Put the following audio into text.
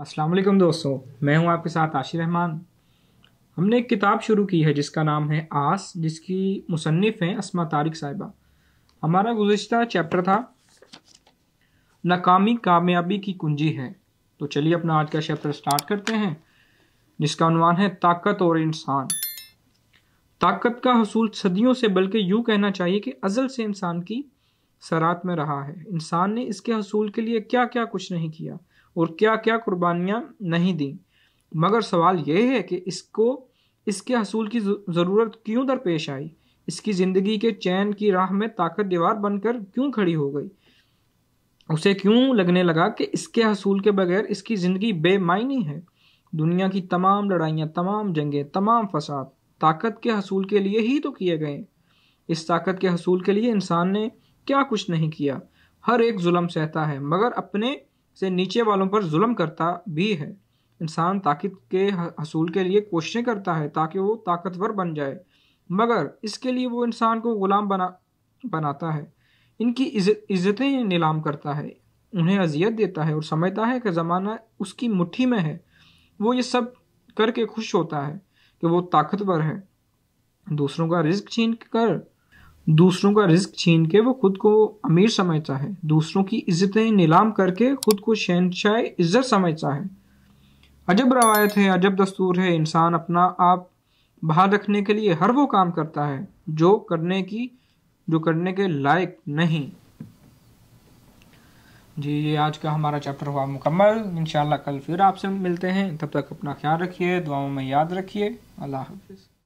अस्सलाम वालेकुम दोस्तों मैं हूं आपके साथ आशिर रहमान हमने एक किताब शुरू की है जिसका नाम है आस जिसकी मुसनफ़ हैं असमा तारिक साहिबा हमारा गुजशत चैप्टर था नाकामी कामयाबी की कुंजी है तो चलिए अपना आज का चैप्टर स्टार्ट करते हैं जिसका अनुमान है ताकत और इंसान ताकत का हसूल सदियों से बल्कि यूँ कहना चाहिए कि अज़ल से इंसान की सरात में रहा है इंसान ने इसके हसूल के लिए क्या क्या कुछ नहीं किया और क्या क्या कुर्बानियाँ नहीं दी मगर सवाल यह है कि इसको इसके हसूल की ज़रूरत क्यों दरपेश आई इसकी ज़िंदगी के चैन की राह में ताकत दीवार बनकर क्यों खड़ी हो गई उसे क्यों लगने लगा कि इसके हसूल के बगैर इसकी ज़िंदगी बेमायनी है दुनिया की तमाम लड़ाइयाँ तमाम जंगें तमाम फसाद ताकत के हसूल के लिए ही तो किए गए इस ताकत के हसूल के लिए इंसान ने क्या कुछ नहीं किया हर एक जुल्म सहता है मगर अपने से नीचे वालों पर जुल्म करता भी है इंसान ताकत के हसूल के लिए कोशिशें करता है ताकि वो ताकतवर बन जाए मगर इसके लिए वो इंसान को ग़ुलाम बना बनाता है इनकी इज्जतें नीलाम करता है उन्हें अजियत देता है और समझता है कि ज़माना उसकी मुट्ठी में है वो ये सब करके खुश होता है कि वो ताकतवर है दूसरों का रिस्क छीन कर दूसरों का रिस्क छीन के वो खुद को अमीर समझता है दूसरों की इज्जतें नीलाम करके खुद को शहनशाह इज्जत समझता है अजब रवायत है अजब दस्तूर है इंसान अपना आप बाहर रखने के लिए हर वो काम करता है जो करने की जो करने के लायक नहीं जी ये आज का हमारा चैप्टर हुआ मुकम्मल इन कल फिर आपसे मिलते हैं तब तक अपना ख्याल रखिए दुआओं में याद रखिए अल्लाह हाफिज़